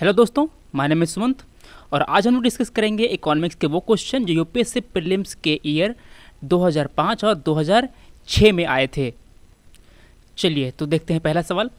hello दोस्तों my name is Sumant और आज हम लोग डिस्कस करेंगे इकोनॉमिक्स के वो क्वेश्चन जो यूपीएससी प्रीलिम्स के ईयर 2005 और 2006 में आए थे चलिए तो देखते हैं पहला सवाल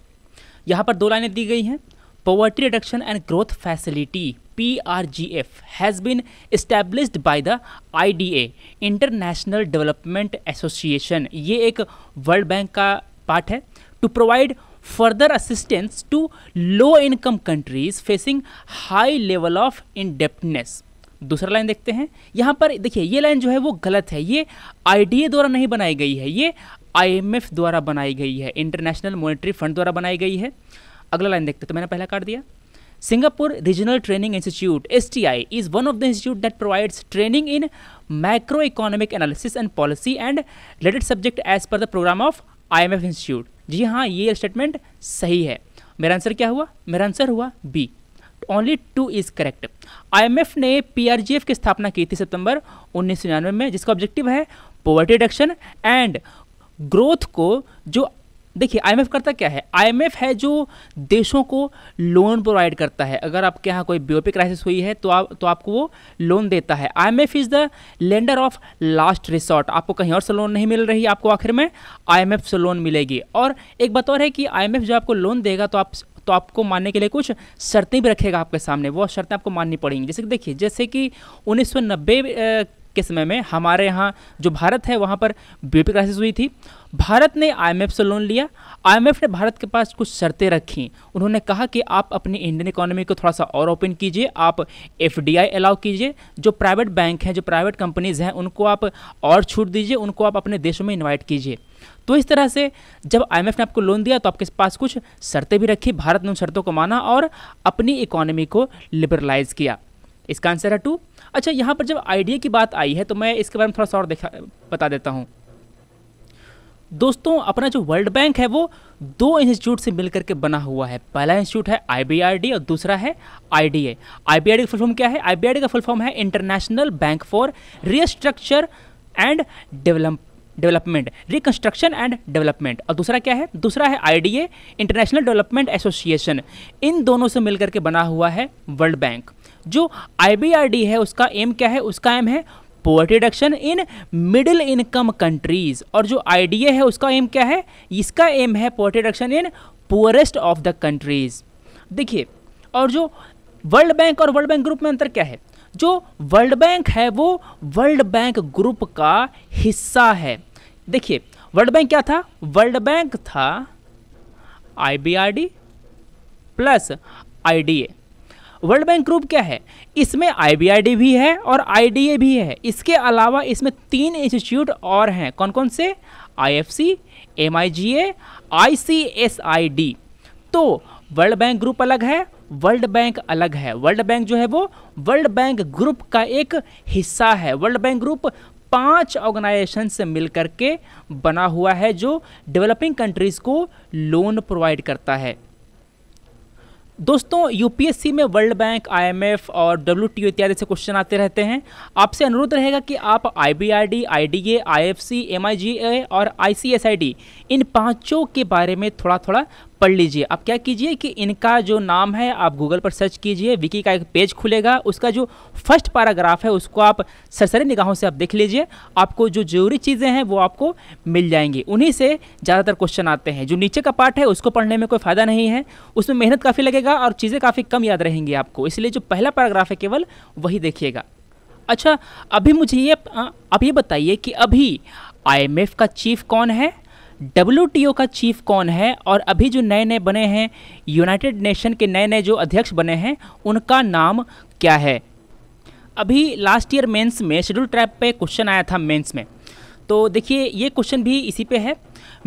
यहाँ पर दो लाइनें दी गई हैं poverty reduction and growth facility P R G F has been established by the I D A international development association ये एक वर्ल्ड बैंक का पार्ट है to provide further assistance to low income countries facing high level of indebtedness दूसरा line देखते हैं यहाँ पर देखिए ये लाइन जो है वो गलत है ये आई द्वारा नहीं बनाई गई है ये आई द्वारा बनाई गई है इंटरनेशनल मॉनिटरी फंड द्वारा बनाई गई है अगला लाइन देखते हैं तो मैंने पहला काट दिया Singapore regional training institute S T I is one of the institute that provides training in micro economic analysis and policy and related subject as per the program of I M F institute जी हाँ ये statement सही है मेरा answer क्या हुआ मेरा answer हुआ B only two is correct आई ने पी की स्थापना की थी सितंबर उन्नीस में जिसका ऑब्जेक्टिव है पोवर्टी रिडक्शन एंड ग्रोथ को जो देखिए आईएमएफ करता क्या है आईएमएफ है जो देशों को लोन प्रोवाइड करता है अगर आपके यहाँ कोई बीओपी क्राइसिस हुई है तो आप तो आपको वो लोन देता है IMF is the lender of last resort आपको कहीं और से लोन नहीं मिल रही आपको आखिर में आईएमएफ से लोन मिलेगी और एक बात और है कि आई जो आपको लोन देगा तो आप तो आपको मानने के लिए कुछ शर्तें भी रखेगा आपके सामने वो शर्तें आपको माननी पड़ेंगी जैसे कि देखिए जैसे कि 1990 के समय में हमारे यहाँ जो भारत है वहाँ पर बीपी क्राइसिस हुई थी भारत ने आईएमएफ से लोन लिया आईएमएफ ने भारत के पास कुछ शर्तें रखी उन्होंने कहा कि आप अपनी इंडियन इकोनॉमी को थोड़ा सा और ओपन कीजिए आप एफ अलाउ कीजिए जो प्राइवेट बैंक हैं जो प्राइवेट कंपनीज़ हैं उनको आप और छूट दीजिए उनको आप अपने देशों में इन्वाइट कीजिए तो इस तरह से जब आईएमएफ ने आपको लोन दिया तो आपके पास कुछ शर्तें भी रखी भारत ने उन शर्तों को माना और अपनी इकोनॉमी को लिबरलाइज किया इसका आंसर है टू अच्छा यहाँ पर जब आइडिया की बात आई है तो मैं इसके बारे में थोड़ा सा और देखा बता देता हूँ दोस्तों अपना जो वर्ल्ड बैंक है वो दो इंस्टीट्यूट से मिलकर के बना हुआ है पहला इंस्टीट्यूट है आईबीआरडी और दूसरा है आईडीए आईबीआरडी का फुल फॉर्म क्या है आईबीआरडी का फुल फॉर्म है international bank for restructure and develop development reconstruction and development और दूसरा क्या है दूसरा है आई इंटरनेशनल डेवलपमेंट एसोसिएशन इन दोनों से मिलकर के बना हुआ है वर्ल्ड बैंक जो आई है उसका एम क्या है उसका एम है poverty reduction in middle income countries और जो आई है उसका एम क्या है इसका एम है poverty reduction in poorest of the countries देखिए और जो वर्ल्ड बैंक और वर्ल्ड बैंक ग्रुप में अंतर क्या है जो वर्ल्ड बैंक है वो वर्ल्ड बैंक ग्रुप का हिस्सा है देखिए वर्ल्ड बैंक क्या था वर्ल्ड बैंक था I plus I world bank group क्या है इसमें आईबीआईडी भी है और आईडीए भी है इसके अलावा इसमें तीन इंस्टीट्यूट और हैं कौन कौन से आईएफसी एमआईजीए आईसीएसआईडी तो वर्ल्ड बैंक ग्रुप अलग है वर्ल्ड बैंक अलग है वर्ल्ड बैंक जो है वो वर्ल्ड बैंक ग्रुप का एक हिस्सा है वर्ल्ड बैंक ग्रुप पांच ऑर्गेनाइजेशन से मिलकर के बना हुआ है जो डेवलपिंग कंट्रीज़ को लोन प्रोवाइड करता है दोस्तों यूपीएससी में वर्ल्ड बैंक आईएमएफ और डब्ल्यू इत्यादि से क्वेश्चन आते रहते हैं आपसे अनुरोध रहेगा कि आप आईबीआरडी, आईडीए, आईएफसी, एमआईजीए और आईसीएसआईडी इन पांचों के बारे में थोड़ा थोड़ा पढ़ लीजिए आप क्या कीजिए कि इनका जो नाम है आप गूगल पर सर्च कीजिए विकी का एक पेज खुलेगा उसका जो फर्स्ट पैराग्राफ है उसको आप सरसरी निगाहों से आप देख लीजिए आपको जो जरूरी चीज़ें हैं वो आपको मिल जाएंगी उन्हीं से ज़्यादातर क्वेश्चन आते हैं जो नीचे का पार्ट है उसको पढ़ने में कोई फ़ायदा नहीं है उसमें मेहनत काफ़ी लगेगा और चीज़ें काफ़ी कम याद रहेंगी आपको इसलिए जो पहला पैराग्राफ है केवल वही देखिएगा अच्छा अभी मुझे ये आप ये बताइए कि अभी आई का चीफ कौन है डब्ल्यू का चीफ कौन है और अभी जो नए नए बने हैं यूनाइटेड नेशन के नए नए जो अध्यक्ष बने हैं उनका नाम क्या है अभी लास्ट ईयर मेंस में शेड्यूल ट्रैप पे क्वेश्चन आया था मेंस में तो देखिए ये क्वेश्चन भी इसी पे है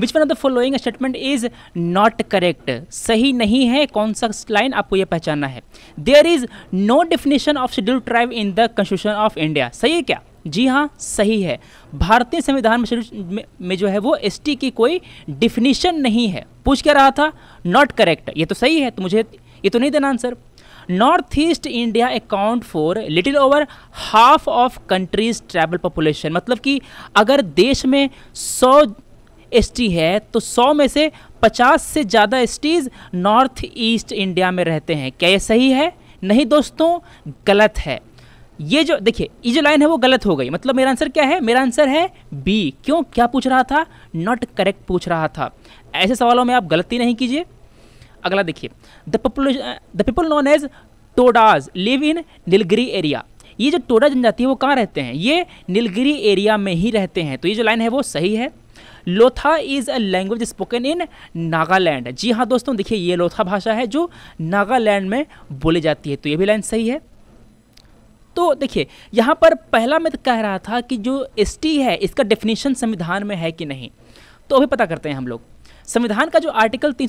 which one of the following statement is not correct सही नहीं है कौन सा लाइन आपको ये पहचानना है there is no definition of schedule tribe in the constitution of India सही है क्या जी हाँ सही है भारतीय संविधान में, में जो है वो एसटी की कोई डिफिनीशन नहीं है पूछ क्या रहा था नॉट करेक्ट ये तो सही है तो मुझे ये तो नहीं देना answer north east India account for little over half of countries tribal population मतलब कि अगर देश में 100 एसटी है तो 100 में से 50 से ज़्यादा एसटीज नॉर्थ ईस्ट इंडिया में रहते हैं क्या ये सही है नहीं दोस्तों गलत है ये जो देखिए ये जो लाइन है वो गलत हो गई मतलब मेरा आंसर क्या है मेरा आंसर है बी क्यों क्या पूछ रहा था नॉट करेक्ट पूछ रहा था ऐसे सवालों में आप गलती नहीं कीजिए अगला देखिए the population the people known as Todas live in Nilgiri area ये जो टोडा जनजाति है वो कहाँ रहते हैं ये नीलगिरी एरिया में ही रहते हैं तो ये जो लाइन है वो सही है Lotha is a language spoken in Nagaland जी हाँ दोस्तों देखिए ये लोथा भाषा है जो नागालैंड में बोली जाती है तो ये भी लाइन सही है तो देखिए यहाँ पर पहला मैं कह रहा था कि जो एस है इसका डेफिनेशन संविधान में है कि नहीं तो अभी पता करते हैं हम लोग संविधान का जो आर्टिकल तीन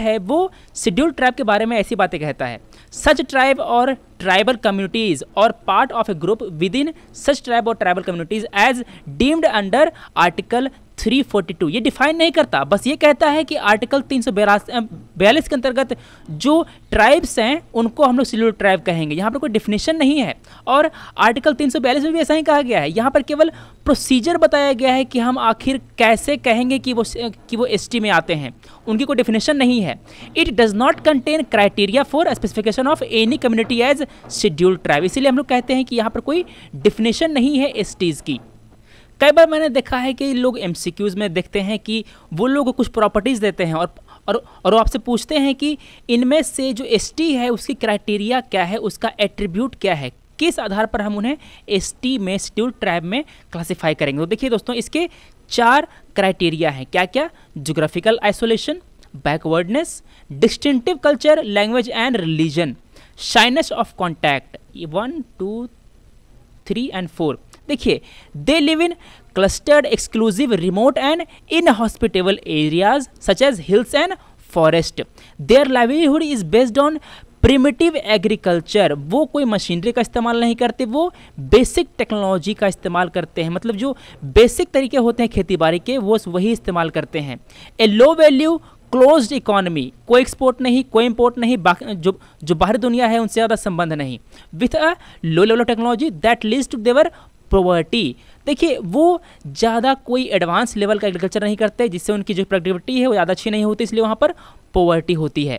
है वो शेड्यूल ट्राइब के बारे में ऐसी बातें कहता है सच ट्राइब और ट्राइबल कम्युनिटीज़ और part of a group within such tribe और tribal communities as deemed under article 342 ये डिफाइन नहीं करता बस ये कहता है कि आर्टिकल तीन सौ बयालीस के अंतर्गत जो ट्राइब्स हैं उनको हम लोग सिल्यूट ट्राइब कहेंगे यहाँ पर कोई डिफिनेशन नहीं है और आर्टिकल तीन में भी ऐसा ही कहा गया है यहाँ पर केवल प्रोसीजर बताया गया है कि हम आखिर कैसे कहेंगे कि वो कि वो एस में आते हैं उनकी कोई डिफिनेशन नहीं है it does not contain criteria for specification of any community as scheduled tribe इसीलिए हम लोग कहते हैं कि यहाँ पर कोई डिफिनेशन नहीं है एस की कई बार मैंने देखा है कि लोग एम में देखते हैं कि वो लोग कुछ प्रॉपर्टीज़ देते हैं और और और आपसे पूछते हैं कि इनमें से जो एस है उसकी क्राइटेरिया क्या है उसका एट्रीब्यूट क्या है किस आधार पर हम उन्हें एस में स्ट्यूल ट्राइब में क्लासीफाई करेंगे तो देखिए दोस्तों इसके चार क्राइटेरिया हैं क्या क्या geographical isolation backwardness distinctive culture language and religion shyness of contact one two three and four देखिए they live in clustered exclusive remote and inhospitable areas such as hills and forest their livelihood is based on primitive agriculture वो कोई machinery का इस्तेमाल नहीं करते वो basic technology का इस्तेमाल करते हैं मतलब जो बेसिक तरीके होते हैं खेती बाड़ी के वो वही इस्तेमाल करते हैं a low value close economy कोई एक्सपोर्ट नहीं कोई इंपोर्ट नहीं बाकी जो जो बाहरी दुनिया है उनसे ज़्यादा संबंध नहीं with a low level technology that leads to their poverty देखिए वो ज़्यादा कोई एडवांस लेवल का एग्रीकल्चर नहीं करते जिससे उनकी जो प्रोडक्टिविटी है वो ज़्यादा अच्छी नहीं होती इसलिए वहाँ पर पॉवर्टी होती है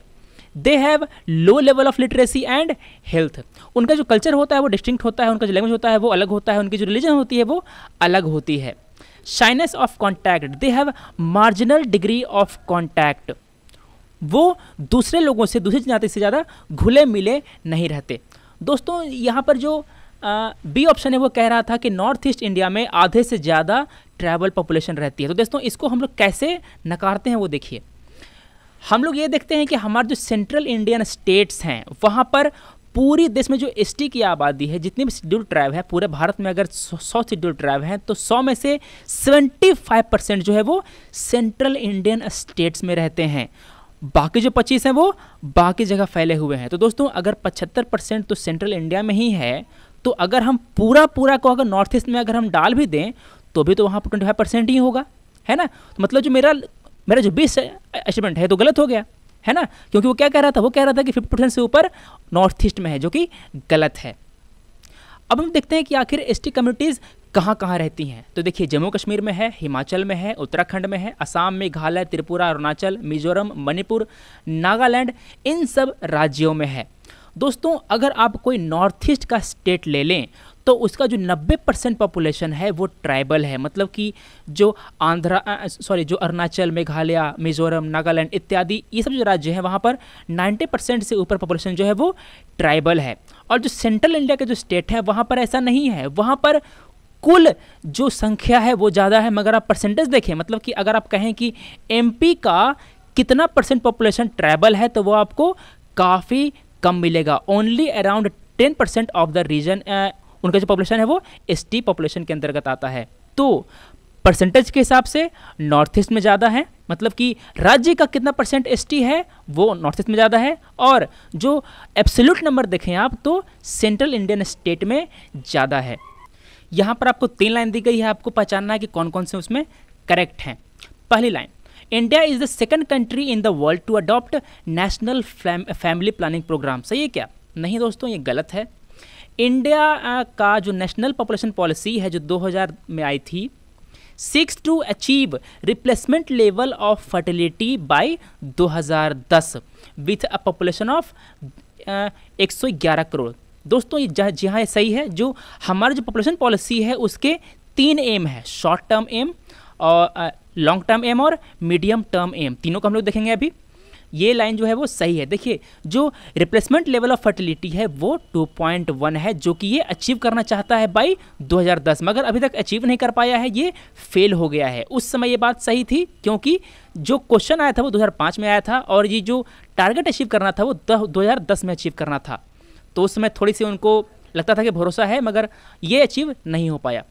they have low level of literacy and health उनका जो कल्चर होता है वो डिस्टिंक्ट होता है उनका जो लैंग्वेज होता है वो अलग होता है उनकी जो रिलीजन होती है वो अलग होती है shyness of contact they have marginal degree of contact वो दूसरे लोगों से दूसरी जाति से ज़्यादा घुले मिले नहीं रहते दोस्तों यहाँ पर जो बी ऑप्शन है वो कह रहा था कि नॉर्थ ईस्ट इंडिया में आधे से ज़्यादा ट्राइबल पॉपुलेशन रहती है तो दोस्तों इसको हम लोग कैसे नकारते हैं वो देखिए हम लोग ये देखते हैं कि हमारे जो सेंट्रल इंडियन स्टेट्स हैं वहाँ पर पूरी देश में जो एस की आबादी है जितनी भी शेड्यूल ट्राइब है पूरे भारत में अगर सौ शेड्यूल ट्राइब हैं तो सौ में से 75 परसेंट जो है वो सेंट्रल इंडियन स्टेट्स में रहते हैं बाकी जो 25 हैं वो बाकी जगह फैले हुए हैं तो दोस्तों अगर 75 परसेंट तो सेंट्रल इंडिया में ही है तो अगर हम पूरा पूरा को अगर नॉर्थ ईस्ट में अगर हम डाल भी दें तो भी तो वहाँ पर ट्वेंटी फाइव परसेंट ही होगा है ना तो मतलब जो मेरा मेरा जो बीस एस्टिमेट है तो गलत हो गया है ना क्योंकि वो क्या कह रहा था वो कह रहा था कि फिफ्टी परसेंट से ऊपर नॉर्थ ईस्ट में है जो कि गलत है अब हम देखते हैं कि आखिर एस टी कम्युनिटीज़ कहाँ कहाँ रहती हैं तो देखिए जम्मू कश्मीर में है हिमाचल में है उत्तराखंड में है असम मेघालय त्रिपुरा अरुणाचल मिजोरम मणिपुर नागालैंड इन सब राज्यों में है दोस्तों अगर आप कोई नॉर्थ ईस्ट का स्टेट ले लें तो उसका जो 90 परसेंट पॉपुलेशन है वो ट्राइबल है मतलब कि जो आंध्रा सॉरी जो अरुणाचल मेघालय मिजोरम नागालैंड इत्यादि ये सब जो राज्य हैं वहाँ पर 90 परसेंट से ऊपर पॉपुलेशन जो है वो ट्राइबल है और जो सेंट्रल इंडिया के जो स्टेट है वहाँ पर ऐसा नहीं है वहाँ पर कुल जो संख्या है वो ज़्यादा है मगर आप परसेंटेज देखें मतलब कि अगर आप कहें कि एम का कितना परसेंट पॉपुलेशन ट्राइबल है तो वो आपको काफ़ी कम मिलेगा only around ten percent of the region उनका जो पॉपुलेशन है वो एस टी पॉपुलेशन के अंतर्गत आता है तो परसेंटेज के हिसाब से नॉर्थ ईस्ट में ज़्यादा है मतलब कि राज्य का कितना परसेंट एस है वो नॉर्थ ईस्ट में ज़्यादा है और जो एब्सोल्यूट नंबर देखें आप तो सेंट्रल इंडियन स्टेट में ज़्यादा है यहाँ पर आपको तीन लाइन दी गई है आपको पहचानना है कि कौन कौन से उसमें करेक्ट हैं पहली line India is the second country in the world to adopt national family planning programme सही है क्या नहीं दोस्तों ये गलत है इंडिया का जो नेशनल पॉपुलेशन पॉलिसी है जो 2000 में आई थी seeks to achieve replacement level of fertility by 2010 with a population of एक सौ ग्यारह करोड़ दोस्तों ये जी हाँ सही है जो हमारा जो पॉपुलेशन पॉलिसी है उसके तीन एम है शॉर्ट टर्म एम और लॉन्ग टर्म एम और मीडियम टर्म एम तीनों को हम लोग देखेंगे अभी ये लाइन जो है वो सही है देखिए जो रिप्लेसमेंट लेवल ऑफ फर्टिलिटी है वो 2.1 है जो कि ये अचीव करना चाहता है बाई 2010 मगर अभी तक अचीव नहीं कर पाया है ये फेल हो गया है उस समय ये बात सही थी क्योंकि जो क्वेश्चन आया था वो 2005 में आया था और ये जो टारगेट अचीव करना था वो 2010 में अचीव करना था तो उस समय थोड़ी सी उनको लगता था कि भरोसा है मगर ये अचीव नहीं हो पाया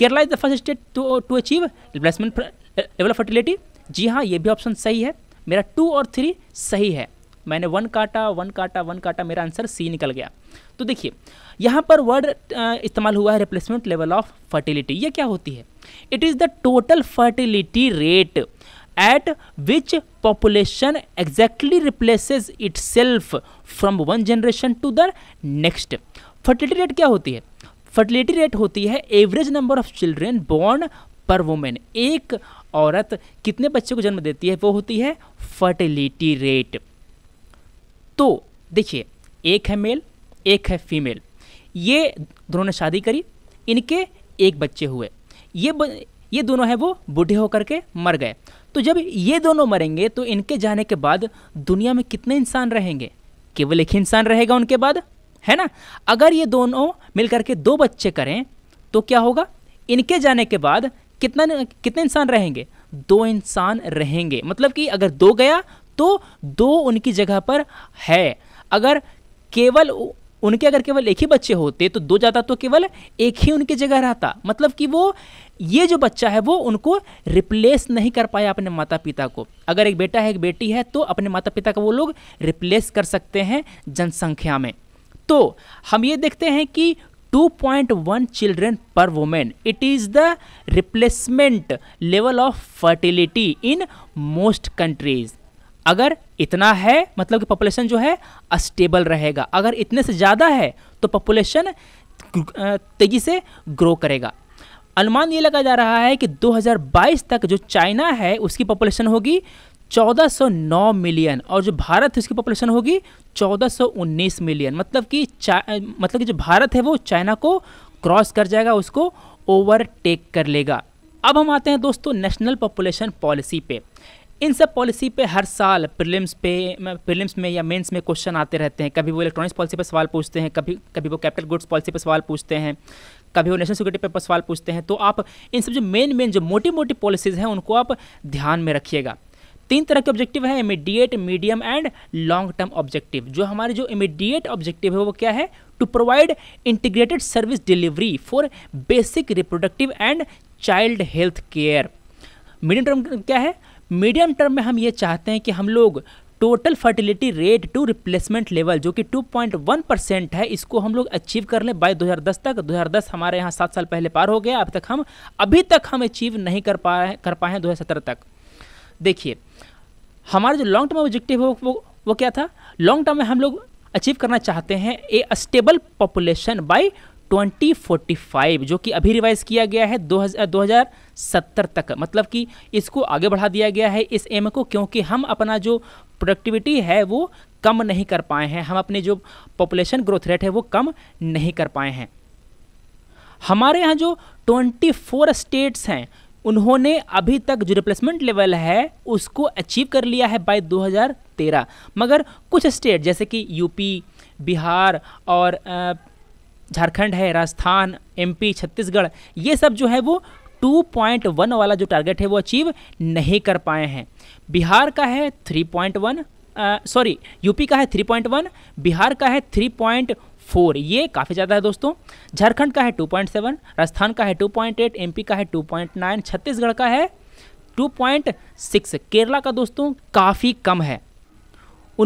Kerala is the first state to achieve replacement level of fertility जी हाँ ये भी ऑप्शन सही है मेरा टू और थ्री सही है मैंने वन काटा वन काटा वन काटा मेरा आंसर सी निकल गया तो देखिए यहाँ पर वर्ड uh, इस्तेमाल हुआ है रिप्लेसमेंट लेवल ऑफ फर्टिलिटी ये क्या होती है it is the total fertility rate at which population exactly replaces itself from one generation to the next fertility rate क्या होती है फर्टिलिटी रेट होती है average number of children born per women एक औरत कितने बच्चों को जन्म देती है वो होती है फर्टिलिटी रेट तो देखिए एक है मेल एक है फीमेल ये दोनों ने शादी करी इनके एक बच्चे हुए ये ब, ये दोनों हैं वो बूढ़े होकर के मर गए तो जब ये दोनों मरेंगे तो इनके जाने के बाद दुनिया में कितने इंसान रहेंगे केवल एक ही इंसान रहेगा उनके बाद है ना अगर ये दोनों मिलकर के दो बच्चे करें तो क्या होगा इनके जाने के बाद कितना कितने इंसान रहेंगे दो इंसान रहेंगे मतलब कि अगर दो गया तो दो उनकी जगह पर है अगर केवल उनके अगर केवल एक ही बच्चे होते तो दो जाता तो केवल एक ही उनकी जगह रहता मतलब कि वो ये जो बच्चा है वो उनको रिप्लेस नहीं कर पाया अपने माता पिता को अगर एक बेटा है एक बेटी है तो अपने माता पिता का वो लोग रिप्लेस कर सकते हैं जनसंख्या में तो हम ये देखते हैं कि 2.1 children per women it is the replacement level of fertility in most countries अगर इतना है मतलब कि पॉपुलेशन जो है अस्टेबल रहेगा अगर इतने से ज़्यादा है तो पॉपुलेशन तेज़ी से ग्रो करेगा अनुमान ये लगा जा रहा है कि 2022 तक जो चाइना है उसकी पॉपुलेशन होगी 1409 मिलियन और जो भारत है उसकी पॉपुलेशन होगी 1419 मिलियन मतलब कि मतलब कि जो भारत है वो चाइना को क्रॉस कर जाएगा उसको ओवरटेक कर लेगा अब हम आते हैं दोस्तों नेशनल पॉपुलेशन पॉलिसी पे इन सब पॉलिसी पे हर साल प्रीलिम्स पे प्रीलिम्स में या मेंस में क्वेश्चन आते रहते हैं कभी वो इलेक्ट्रॉनिक्स पॉलिसी पर सवाल पूछते हैं कभी कभी वो कैपिटल गुड्स पॉलिसी पर सवाल पूछते हैं कभी वो नेशनल सिक्योरिटी पर सवाल पूछते हैं तो आप इन सब जो मेन मेन जो मोटी मोटी पॉलिसीज़ हैं उनको आप ध्यान में रखिएगा तीन तरह के ऑब्जेक्टिव है immediate medium and long term objective जो हमारे जो इमीडिएट ऑब्जेक्टिव है वो क्या है to provide integrated service delivery for basic reproductive and child health care medium term क्या है मीडियम टर्म में हम ये चाहते हैं कि हम लोग total fertility rate to replacement level जो कि 2.1 परसेंट है इसको हम लोग अचीव कर लें बाई 2010 तक 2010 हमारे यहाँ सात साल पहले पार हो गया अब तक हम अभी तक हम अचीव नहीं कर पाए कर पाए हैं दो तक देखिए हमारा जो लॉन्ग टर्म ऑब्जेक्टिव है वो वो क्या था लॉन्ग टर्म में हम लोग अचीव करना चाहते हैं ए स्टेबल पॉपुलेशन बाय 2045 जो कि अभी रिवाइज किया गया है 2070 तक मतलब कि इसको आगे बढ़ा दिया गया है इस एम को क्योंकि हम अपना जो प्रोडक्टिविटी है वो कम नहीं कर पाए हैं हम अपने जो पॉपुलेशन ग्रोथ रेट है वो कम नहीं कर पाए हैं हमारे यहाँ जो 24 स्टेट्स हैं उन्होंने अभी तक जो रिप्लेसमेंट लेवल है उसको अचीव कर लिया है बाय 2013 मगर कुछ स्टेट जैसे कि यूपी बिहार और झारखंड है राजस्थान एमपी छत्तीसगढ़ ये सब जो है वो 2.1 वाला जो टारगेट है वो अचीव नहीं कर पाए हैं बिहार का है 3.1 सॉरी यूपी का है 3.1 बिहार का है फोर ये काफ़ी ज़्यादा है दोस्तों झारखंड का है टू पॉइंट सेवन राजस्थान का है two point eight M P का है टू पॉइंट नाइन छत्तीसगढ़ का है टू पॉइंट सिक्स केरला का दोस्तों काफ़ी कम है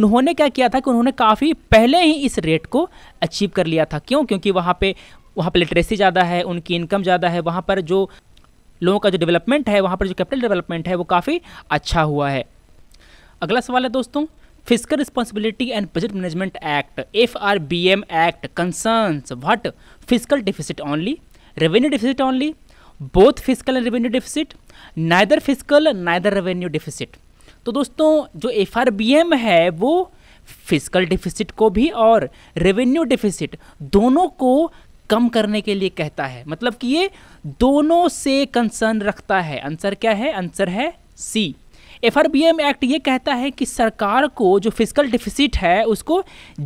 उन्होंने क्या किया था कि उन्होंने काफ़ी पहले ही इस रेट को अचीव कर लिया था क्यों क्योंकि वहाँ पे वहाँ पर लिटरेसी ज़्यादा है उनकी इनकम ज़्यादा है वहाँ पर जो लोगों का जो डेवलपमेंट है वहाँ पर जो कैपिटल डेवलपमेंट है वो काफ़ी अच्छा हुआ है अगला सवाल है दोस्तों fiscal responsibility and budget management act F R B M act concerns what fiscal deficit only revenue deficit only both fiscal and revenue deficit neither fiscal neither revenue deficit तो दोस्तों जो एफ आर बी एम है वो physical deficit को भी और revenue deficit दोनों को कम करने के लिए कहता है मतलब कि ये दोनों से कंसर्न रखता है आंसर क्या है आंसर है सी एफ एक्ट ये कहता है कि सरकार को जो फिजिकल डिफिसिट है उसको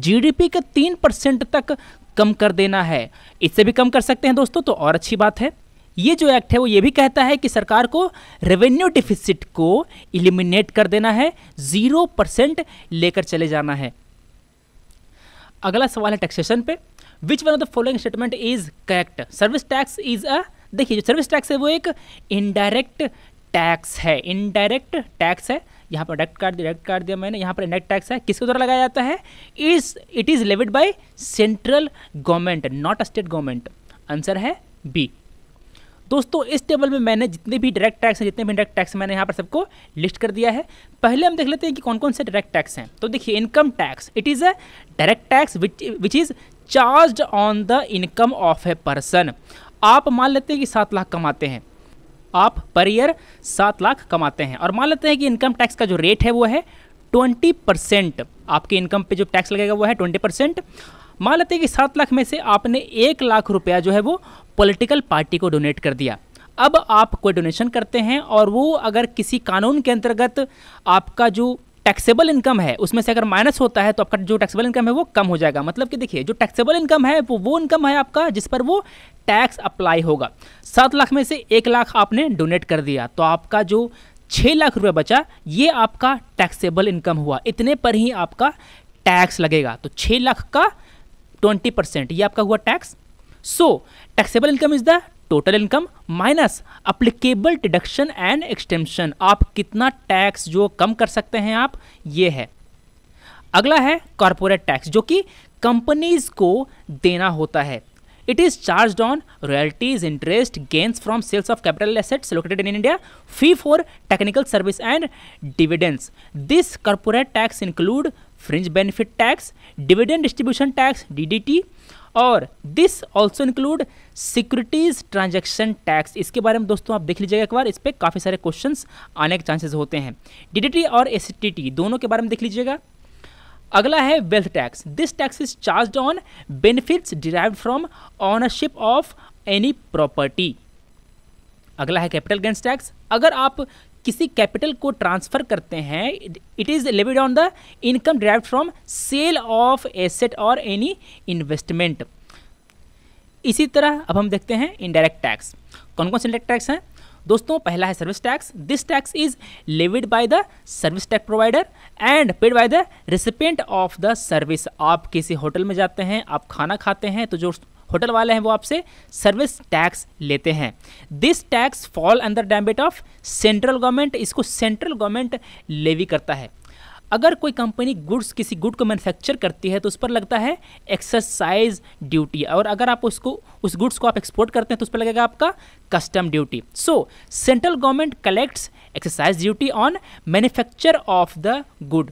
जीडीपी के तीन परसेंट तक कम कर देना है इससे भी कम कर सकते हैं दोस्तों तो और अच्छी बात है ये जो एक्ट है वो ये भी कहता है कि सरकार को रेवेन्यू डिफिसिट को इलिमिनेट कर देना है ज़ीरो परसेंट लेकर चले जाना है अगला सवाल है टैक्सेशन पे which one of the following statement is correct service tax is a देखिए जो सर्विस टैक्स है वो एक इनडायरेक्ट टैक्स है इनडायरेक्ट टैक्स है यहाँ पर डायरेक्ट कार्ड दिया डायरेक्ट कार्ड दिया मैंने यहाँ पर इनडायरेक्ट टैक्स है किसके द्वारा लगाया जाता है is it is levied by central government not state government answer है बी दोस्तों इस टेबल में मैंने जितने भी डायरेक्ट टैक्स हैं जितने भी डायरेक्ट टैक्स मैंने यहाँ पर सबको लिस्ट कर दिया है पहले हम देख लेते हैं कि कौन कौन से डायरेक्ट टैक्स हैं तो देखिए income tax it is a direct tax which is charge on the income of a person आप मान लेते हैं कि सात लाख कमाते हैं आप पर ईयर सात लाख कमाते हैं और मान लेते हैं कि इनकम टैक्स का जो रेट है वो है ट्वेंटी परसेंट आपके इनकम पे जो टैक्स लगेगा वो है ट्वेंटी परसेंट मान लेते हैं कि सात लाख में से आपने एक लाख रुपया जो है वो पॉलिटिकल पार्टी को डोनेट कर दिया अब आप कोई डोनेशन करते हैं और वो अगर किसी कानून के अंतर्गत आपका जो टैक्सेबल इनकम है उसमें से अगर माइनस होता है तो आपका जो टैक्सेबल इनकम है वो कम हो जाएगा मतलब कि देखिए जो टैक्सेबल इनकम है वो वो इनकम है आपका जिस पर वो टैक्स अप्लाई होगा सात लाख में से एक लाख आपने डोनेट कर दिया तो आपका जो छः लाख रुपये बचा ये आपका टैक्सेबल इनकम हुआ इतने पर ही आपका टैक्स लगेगा तो छः लाख का ट्वेंटी परसेंट ये आपका हुआ tax so taxable income is the total income minus applicable deduction and extension आप कितना टैक्स जो कम कर सकते हैं आप ये है अगला है कॉरपोरेट टैक्स जो कि कंपनीज को देना होता है it is charge on royalties interest gains from sales of capital assets located in India fee for technical service and dividends this corporate tax include fringe benefit tax dividend distribution tax DDT और this also include securities transaction tax इसके बारे में दोस्तों आप देख लीजिएगा एक बार इस पर काफ़ी सारे क्वेश्चन आने के चांसेस होते हैं डी और एस दोनों के बारे में देख लीजिएगा अगला है wealth tax this tax is charge on benefits derive from ownership of any property अगला है कैपिटल गेंस टैक्स अगर आप किसी कैपिटल को ट्रांसफ़र करते हैं it is levied on the income derive from sale of asset और एनी इन्वेस्टमेंट इसी तरह अब हम देखते हैं इनडायरेक्ट टैक्स कौन कौन से इंडायरेक्ट टैक्स हैं दोस्तों पहला है service tax this tax is levied by the service tax provider and paid by the recipient of the service आप किसी होटल में जाते हैं आप खाना खाते हैं तो जो होटल वाले हैं वो आपसे सर्विस टैक्स लेते हैं दिस टैक्स फॉल अंदर डैम्बिट ऑफ सेंट्रल गवर्नमेंट इसको सेंट्रल गवर्नमेंट लेवी करता है अगर कोई कंपनी गुड्स किसी गुड को मैन्युफैक्चर करती है तो उस पर लगता है एक्सरसाइज ड्यूटी और अगर आप उसको उस गुड्स को आप एक्सपोर्ट करते हैं तो उस पर लगेगा आपका custom duty so central government collects excise duty on manufacture of the good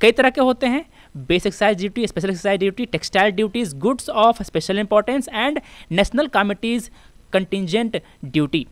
कई तरह के होते हैं base excise duty special excise duty textile duties goods of special importance and national calamities contingent duty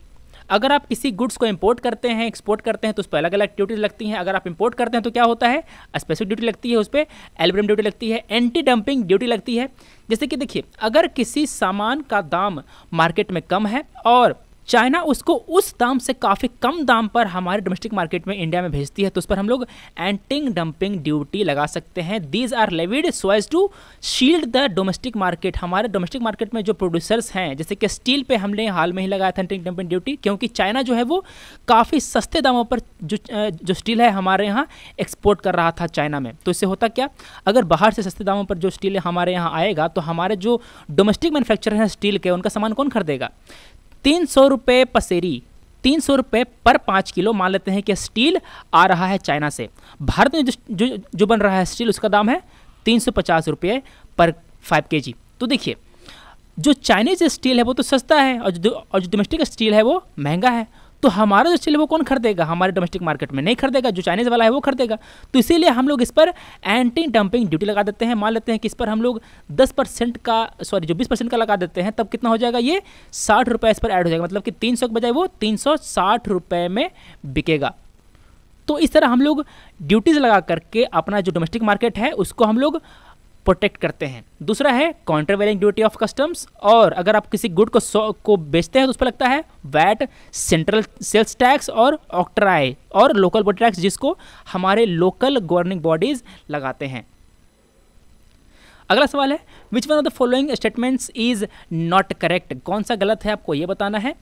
अगर आप किसी गुड्स को import करते हैं एक्सपोर्ट करते हैं तो उस पर अलग अलग ड्यूटीज लगती हैं अगर आप इंपोर्ट करते हैं तो क्या होता है स्पेसिफिक ड्यूटी लगती है उस पर एलब्रम ड्यूटी लगती है एंटी डंपिंग ड्यूटी लगती है जैसे कि देखिए अगर किसी सामान का दाम मार्केट में कम है और चाइना उसको उस दाम से काफ़ी कम दाम पर हमारे डोमेस्टिक मार्केट में इंडिया में भेजती है तो उस पर हम लोग एंटिंग डंपिंग ड्यूटी लगा सकते हैं these are levied so as to shield the domestic market हमारे डोमेस्टिक मार्केट में जो प्रोड्यूसर्स हैं जैसे कि स्टील पे हमने हाल में ही लगाया था एंटिंग डंपिंग ड्यूटी क्योंकि चाइना जो है वो काफ़ी सस्ते दामों पर जो जो स्टील है हमारे यहाँ एक्सपोर्ट कर रहा था चाइना में तो इससे होता क्या अगर बाहर से सस्ते दामों पर जो स्टील हमारे यहाँ आएगा तो हमारे जो डोमेस्टिक मैनुफैक्चर हैं स्टील के उनका सामान कौन खरीदेगा तीन सौ रुपये पसेरी तीन सौ रुपये पर पाँच किलो मान लेते हैं कि स्टील आ रहा है चाइना से भारत में जो जो, जो बन रहा है स्टील उसका दाम है तीन सौ पचास रुपये पर फाइव के जी तो देखिए जो चाइनीज स्टील है वो तो सस्ता है और जो और जो डोमेस्टिक स्टील है वो महंगा है तो हमारा जो स्टील है वो कौन खरीदेगा हमारे डोमेस्टिक मार्केट में नहीं खरीदेगा जो चाइनीज़ वाला है वो खरीदेगा तो इसीलिए हम लोग इस पर एंटी डंपिंग ड्यूटी लगा देते हैं मान लेते हैं कि इस पर हम लोग दस परसेंट का सॉरी जो बीस परसेंट का लगा देते हैं तब कितना हो जाएगा ये साठ रुपये इस पर ऐड हो जाएगा मतलब कि तीन सौ के बजाय वो तीन सौ साठ रुपये में बिकेगा तो इस तरह हम लोग ड्यूटीज़ लगा करके अपना जो डोमेस्टिक मार्केट है उसको हम लोग प्रोटेक्ट करते हैं दूसरा है कॉन्ट्रावेलिंग ड्यूटी ऑफ कस्टम्स और अगर आप किसी गुड को सौ को बेचते हैं तो उस पर लगता है वैट सेंट्रल सेल्स टैक्स और ऑक्ट्राई और लोकल बॉडी टैक्स जिसको हमारे लोकल गवर्निंग बॉडीज लगाते हैं अगला सवाल है which one of the following statements is not correct कौन सा गलत है आपको ये बताना है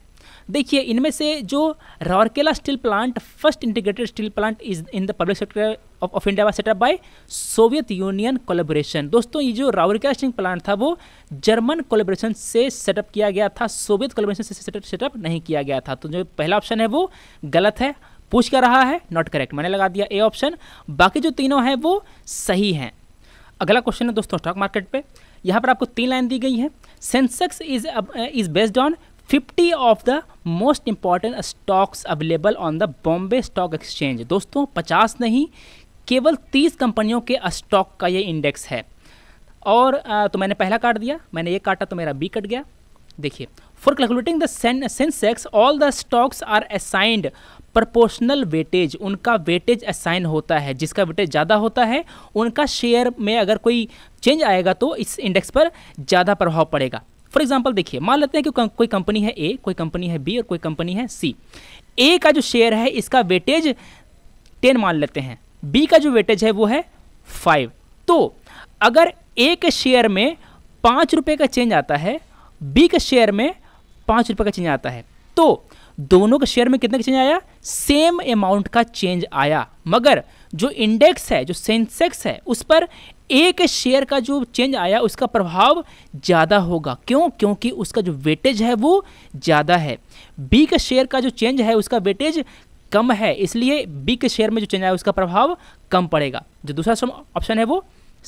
देखिए इनमें से जो Rourkela steel plant first integrated steel plant is in the public sector of of India set up by Soviet Union collaboration दोस्तों ये जो राउरकेला स्टील प्लांट था वो जर्मन कोलेबोरेशन से सेटअप किया गया था सोवियत कोलेबोरेशन से सेटअप नहीं किया गया था तो जो पहला ऑप्शन है वो गलत है पूछ क्या रहा है नॉट करेक्ट मैंने लगा दिया ए ऑप्शन बाकी जो तीनों हैं वो सही हैं अगला क्वेश्चन है दोस्तों स्टॉक मार्केट पे यहाँ पर आपको तीन लाइन दी गई है Sensex is is based on fifty of the most important stocks available on the Bombay stock exchange दोस्तों पचास नहीं केवल तीस कंपनियों के स्टॉक का ये इंडेक्स है और तो मैंने पहला काट दिया मैंने ये काटा तो मेरा बी कट गया देखिए for calculating the Sensex all the stocks are assigned proportional weightage उनका वेटेज असाइन होता है जिसका वेटेज ज़्यादा होता है उनका शेयर में अगर कोई चेंज आएगा तो इस इंडेक्स पर ज़्यादा प्रभाव पड़ेगा फॉर एग्जाम्पल देखिए मान लेते हैं कि कोई कंपनी है ए कोई कंपनी है बी और कोई कंपनी है सी ए का जो शेयर है इसका वेटेज टेन मान लेते हैं बी का जो वेटेज है वो है फाइव तो अगर ए के शेयर में पाँच रुपये का चेंज आता है बी के शेयर में पाँच रुपये का चेंज आता है तो दोनों के शेयर में कितने का चेंज आया सेम अमाउंट का चेंज आया मगर जो इंडेक्स है जो सेंसेक्स है उस पर एक शेयर का जो चेंज आया उसका प्रभाव ज़्यादा होगा क्यों क्योंकि उसका जो वेटेज है वो ज़्यादा है बी के शेयर का जो चेंज है उसका वेटेज कम है इसलिए बी के शेयर में जो चेंज आया उसका प्रभाव कम पड़ेगा जो दूसरा ऑप्शन है वो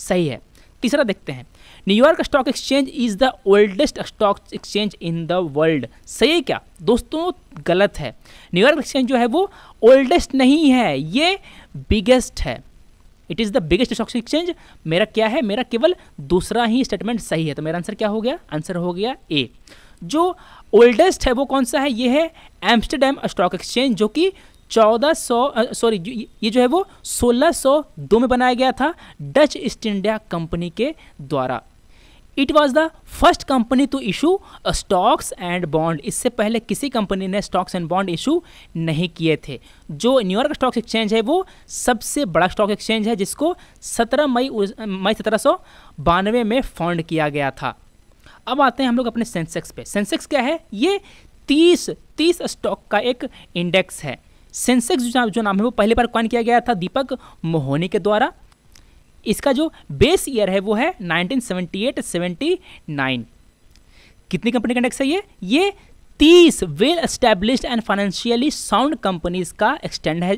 सही है तीसरा देखते हैं New York stock exchange is the oldest stock exchange in the world सही है क्या दोस्तों गलत है न्यूयॉर्क एक्सचेंज जो है वो ओल्डेस्ट नहीं है ये बिगेस्ट है it is the biggest stock exchange मेरा क्या है मेरा केवल दूसरा ही स्टेटमेंट सही है तो मेरा आंसर क्या हो गया आंसर हो गया ए जो ओल्डेस्ट है वो कौन सा है ये है एम्स्टरडेम स्टॉक एक्सचेंज जो कि चौदह सौ सॉरी ये जो है वो सोलह सौ दो में बनाया गया था डच ईस्ट इंडिया कंपनी के द्वारा it was the first company to issue stocks and bond इससे पहले किसी कंपनी ने स्टॉक्स एंड बॉन्ड इशू नहीं किए थे जो न्यूयॉर्क स्टॉक एक्सचेंज है वो सबसे बड़ा स्टॉक एक्सचेंज है जिसको 17 मई मई सत्रह सौ बानवे में फाउंड किया गया था अब आते हैं हम लोग अपने सेंसेक्स पे सेंसेक्स क्या है ये तीस तीस स्टॉक का एक इंडेक्स है सेंसेक्स जो नाम है वो पहली बार कौन किया गया था दीपक मोहनी के द्वारा इसका जो बेस ईयर है वो है 1978-79 कितनी कंपनी का इंडेक्स है ये ये तीस well established and financially sound companies का एक्सटेंड है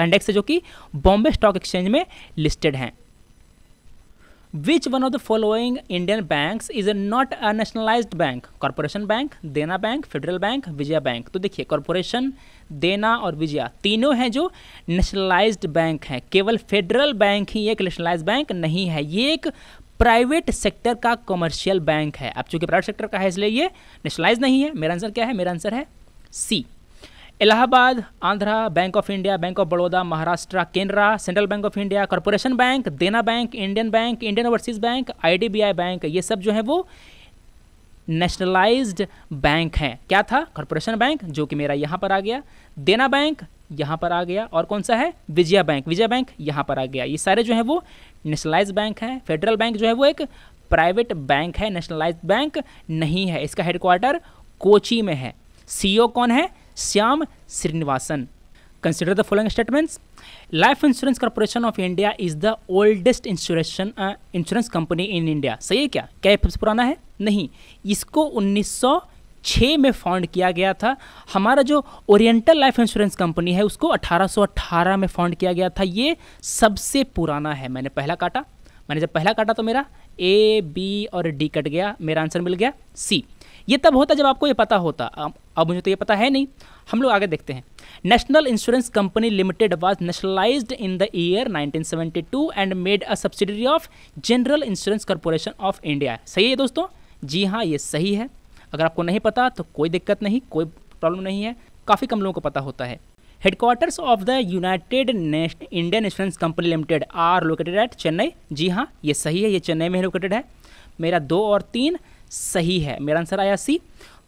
इंडेक्स है जो कि बॉम्बे स्टॉक एक्सचेंज में लिस्टेड हैं which one of the following Indian bank is a not a nationalise bank corporation bank Dena bank federal bank Vijaya bank तो देखिए कॉरपोरेशन देना और विजया तीनों हैं जो नेशनलाइज्ड बैंक हैं केवल फेडरल बैंक ही एक नेशनलाइज बैंक नहीं है ये एक प्राइवेट सेक्टर का कॉमर्शियल बैंक है अब चूंकि प्राइवेट सेक्टर का है इसलिए ये नेशनलाइज नहीं है मेरा आंसर क्या है मेरा आंसर है C Allahabad Andhra bank of India bank of Baroda Maharashtra Canara central bank of India corporation bank Dena bank Indian bank Indian overseas bank IDBI bank ये सब जो है वो नेशनलाइज्ड बैंक हैं क्या था कॉरपोरेशन बैंक जो कि मेरा यहाँ पर आ गया देना बैंक यहाँ पर आ गया और कौन सा है विजया बैंक विजया बैंक यहाँ पर आ गया ये सारे जो है वो नेशनलाइज बैंक हैं फेडरल बैंक जो है वो एक प्राइवेट बैंक है नेशनलाइज बैंक नहीं है इसका हेडक्वार्टर कोची में है सीईओ e कौन है Shyam Srinivasan consider the following statements life insurance corporation of india is the oldest insurance uh, insurance company in india सही है क्या क्या सबसे पुराना है नहीं इसको 1906 में फाउंड किया गया था हमारा जो ओरिएंटल लाइफ इंश्योरेंस कंपनी है उसको 1818 में फाउंड किया गया था ये सबसे पुराना है मैंने पहला काटा मैंने जब पहला काटा तो मेरा ए बी और डी कट गया मेरा आंसर मिल गया सी ये तब होता जब आपको ये पता होता अब मुझे तो ये पता है नहीं हम लोग आगे देखते हैं national insurance company limited was nationalised in the year 1972 and made a subsidiary of general insurance corporation of India सही है दोस्तों जी हाँ ये सही है अगर आपको नहीं पता तो कोई दिक्कत नहीं कोई प्रॉब्लम नहीं है काफ़ी कम लोगों को पता होता है headquarters of the united Indian insurance company limited are located at Chennai जी हाँ ये सही है ये चेन्नई में लोकेटेड है मेरा दो और तीन सही है मेरा आंसर आया सी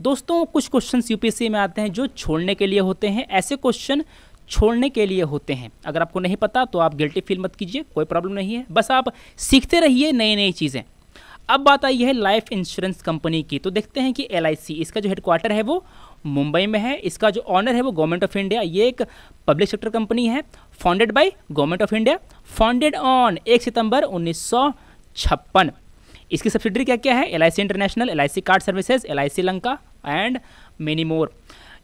दोस्तों कुछ क्वेश्चन यूपीएससी में आते हैं जो छोड़ने के लिए होते हैं ऐसे क्वेश्चन छोड़ने के लिए होते हैं अगर आपको नहीं पता तो आप गिल्टी फील मत कीजिए कोई प्रॉब्लम नहीं है बस आप सीखते रहिए नई नई चीज़ें अब बात आई है लाइफ इंश्योरेंस कंपनी की तो देखते हैं कि एल इसका जो हेडक्वार्टर है वो मुंबई में है इसका जो ऑनर है वो गवर्नमेंट ऑफ इंडिया ये एक पब्लिक सेक्टर कंपनी है founded by government of India founded on एक सितंबर उन्नीस इसकी सब्सिडी क्या क्या है L international L card services L Lanka and many more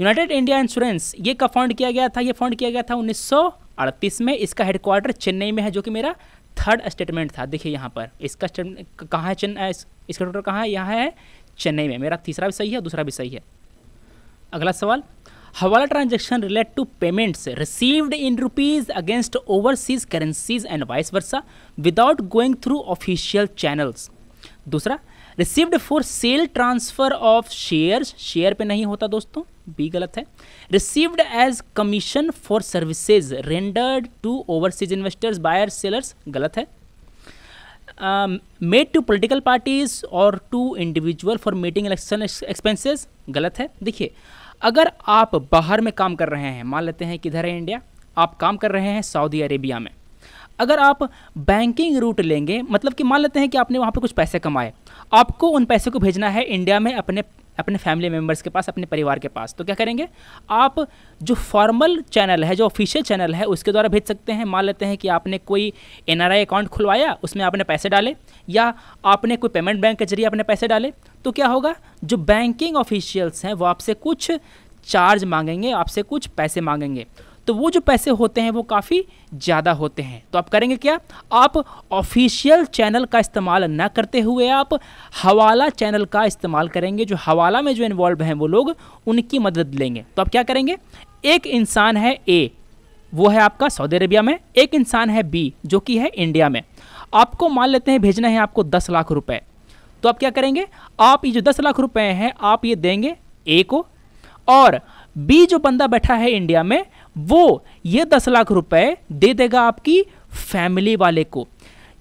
United India insurance ये कब फंड किया गया था ये फंड किया गया था अड़तीस में इसका हेडक्वार्टर चेन्नई में है जो कि मेरा थर्ड स्टेटमेंट था देखिए यहाँ पर इसका कहाँ है चेन्नई इसका टोटल कहाँ है यहाँ है चेन्नई में मेरा तीसरा भी सही है दूसरा भी सही है अगला सवाल hawala transaction relate to payments received in rupees against overseas currencies and vice versa without going through official channels दूसरा received for sale transfer of shares share पे नहीं होता दोस्तों बी गलत है received as commission for services rendered to overseas investors buyer sellers गलत है made to political parties और to individual for meeting election expenses गलत है देखिए अगर आप बाहर में काम कर रहे हैं मान लेते हैं किधर है इंडिया आप काम कर रहे हैं सऊदी अरेबिया में अगर आप बैंकिंग रूट लेंगे मतलब कि मान लेते हैं कि आपने वहाँ पर कुछ पैसे कमाए आपको उन पैसे को भेजना है इंडिया में अपने अपने फैमिली मेम्बर्स के पास अपने परिवार के पास तो क्या करेंगे आप जो फॉर्मल चैनल है जो ऑफिशियल चैनल है उसके द्वारा भेज सकते हैं मान लेते हैं कि आपने कोई एन अकाउंट खुलवाया उसमें आपने पैसे डाले या आपने कोई पेमेंट बैंक के जरिए अपने पैसे डाले तो क्या होगा जो बैंकिंग ऑफिशियल्स हैं वो आपसे कुछ चार्ज मांगेंगे आपसे कुछ पैसे मांगेंगे तो वो जो पैसे होते हैं वो काफ़ी ज़्यादा होते हैं तो आप करेंगे क्या आप ऑफिशियल चैनल का इस्तेमाल ना करते हुए आप हवाला चैनल का इस्तेमाल करेंगे जो हवाला में जो इन्वॉल्व हैं वो लोग उनकी मदद लेंगे तो आप क्या करेंगे एक इंसान है ए वो है आपका सऊदी अरेबिया में एक इंसान है बी जो कि है इंडिया में आपको मान लेते हैं भेजना है आपको दस लाख रुपए तो आप क्या करेंगे आप ये जो दस लाख रुपए हैं आप ये देंगे ए को और बी जो बंदा बैठा है इंडिया में वो ये दस लाख रुपए दे देगा आपकी फैमिली वाले को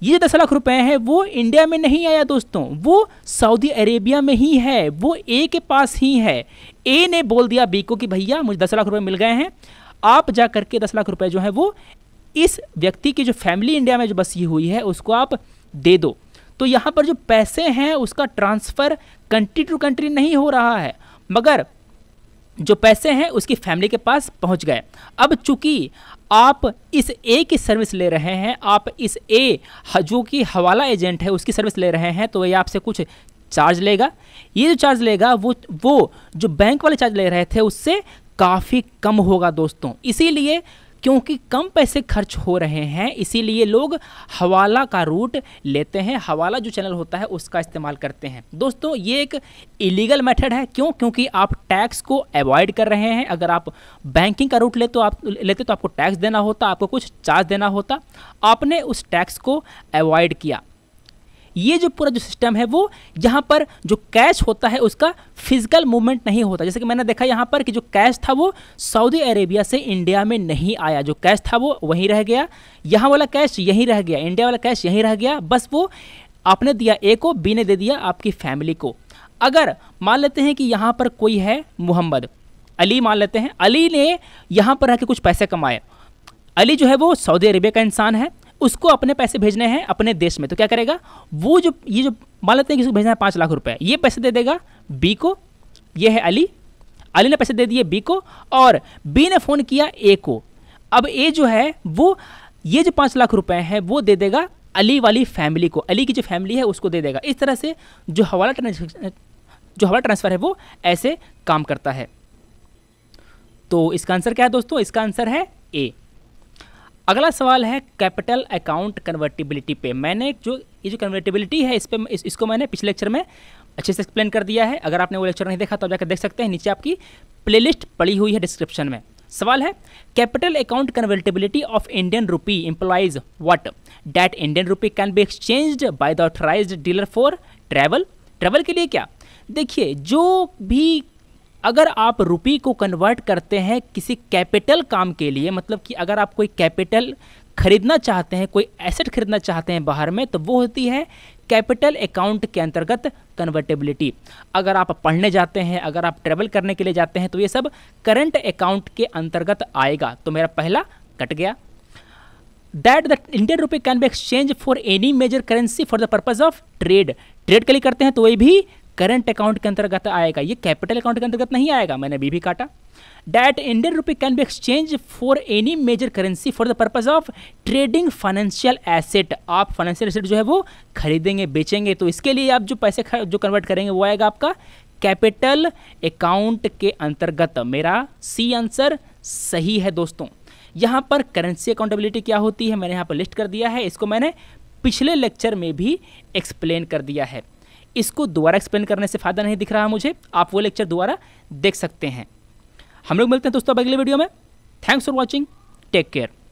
ये दस लाख रुपए हैं वो इंडिया में नहीं आया दोस्तों वो सऊदी अरेबिया में ही है वो ए के पास ही है ए ने बोल दिया बी को कि भैया मुझे दस लाख रुपए मिल गए हैं आप जा करके दस लाख रुपए जो है वो इस व्यक्ति की जो फैमिली इंडिया में जो बसी हुई है उसको आप दे दो तो यहाँ पर जो पैसे हैं उसका ट्रांसफ़र कंट्री टू कंट्री नहीं हो रहा है मगर जो पैसे हैं उसकी फैमिली के पास पहुंच गए अब चूंकि आप इस ए की सर्विस ले रहे हैं आप इस ए जो कि हवाला एजेंट है उसकी सर्विस ले रहे हैं तो ये आपसे कुछ चार्ज लेगा ये जो चार्ज लेगा वो वो जो बैंक वाले चार्ज ले रहे थे उससे काफ़ी कम होगा दोस्तों इसीलिए क्योंकि कम पैसे खर्च हो रहे हैं इसीलिए लोग हवाला का रूट लेते हैं हवाला जो चैनल होता है उसका इस्तेमाल करते हैं दोस्तों ये एक इलीगल मेथड है क्यों क्योंकि आप टैक्स को अवॉइड कर रहे हैं अगर आप बैंकिंग का रूट ले तो आप लेते तो आपको टैक्स देना होता आपको कुछ चार्ज देना होता आपने उस टैक्स को अवॉइड किया ये जो पूरा जो सिस्टम है वो यहाँ पर जो कैश होता है उसका फिजिकल मूवमेंट नहीं होता जैसे कि मैंने देखा यहाँ पर कि जो कैश था वो सऊदी अरेबिया से इंडिया में नहीं आया जो कैश था वो वहीं रह गया यहाँ वाला कैश यहीं रह गया इंडिया वाला कैश यहीं रह गया बस वो आपने दिया ए को बी ने दे दिया आपकी फैमिली को अगर मान लेते हैं कि यहाँ पर कोई है मोहम्मद अली मान लेते हैं अली ने यहाँ पर रह के कुछ पैसे कमाए अली जो है वो सऊदी अरेबिया का इंसान है उसको अपने पैसे भेजने हैं अपने देश में तो क्या करेगा वो जो ये जो मान लेते हैं कि को भेजना है पाँच लाख रुपये ये पैसे दे देगा बी को ये है अली अली ने पैसे दे दिए बी को और बी ने फ़ोन किया ए को अब ए जो है वो ये जो पाँच लाख रुपए है वो दे देगा अली वाली फैमिली को अली की जो फैमिली है उसको दे देगा इस तरह से जो हवाला ट्रांजेक्शन जो हवाला ट्रांसफ़र है वो ऐसे काम करता है तो इसका आंसर क्या है दोस्तों इसका आंसर है ए अगला सवाल है कैपिटल अकाउंट कन्वर्टिबिलिटी पे मैंने जो ये जो कन्वर्टिबिलिटी है इस पर इस, इसको मैंने पिछले लेक्चर में अच्छे से एक्सप्लेन कर दिया है अगर आपने वो लेक्चर नहीं देखा तो आप जाकर देख सकते हैं नीचे आपकी प्लेलिस्ट पड़ी हुई है डिस्क्रिप्शन में सवाल है capital account convertibility of Indian rupee implies what that Indian rupee can be exchange by the authorise dealer for travel travel के लिए क्या देखिए जो भी अगर आप रुपी को कन्वर्ट करते हैं किसी कैपिटल काम के लिए मतलब कि अगर आप कोई कैपिटल खरीदना चाहते हैं कोई एसेट खरीदना चाहते हैं बाहर में तो वो होती है कैपिटल अकाउंट के अंतर्गत कन्वर्टेबिलिटी अगर आप पढ़ने जाते हैं अगर आप ट्रेवल करने के लिए जाते हैं तो ये सब करंट अकाउंट के अंतर्गत आएगा तो मेरा पहला कट गया दैट द इंडियन रुपये can be exchange for any major currency for the purpose of trade trade के लिए करते हैं तो वही भी करंट अकाउंट के अंतर्गत आएगा ये कैपिटल अकाउंट के अंतर्गत नहीं आएगा मैंने अभी भी काटा that Indian rupee can be exchange for any major currency for the purpose of trading financial asset आप फाइनेंशियल एसेट जो है वो खरीदेंगे बेचेंगे तो इसके लिए आप जो पैसे जो कन्वर्ट करेंगे वो आएगा आपका कैपिटल अकाउंट के अंतर्गत मेरा सी आंसर सही है दोस्तों यहाँ पर करेंसी अकाउंटेबिलिटी क्या होती है मैंने यहाँ पर लिस्ट कर दिया है इसको मैंने पिछले लेक्चर में भी एक्सप्लेन कर दिया है इसको दोबारा एक्सप्लेन करने से फ़ायदा नहीं दिख रहा मुझे आप वो लेक्चर दोबारा देख सकते हैं हम लोग मिलते हैं दोस्तों अगले वीडियो में thanks for watching take care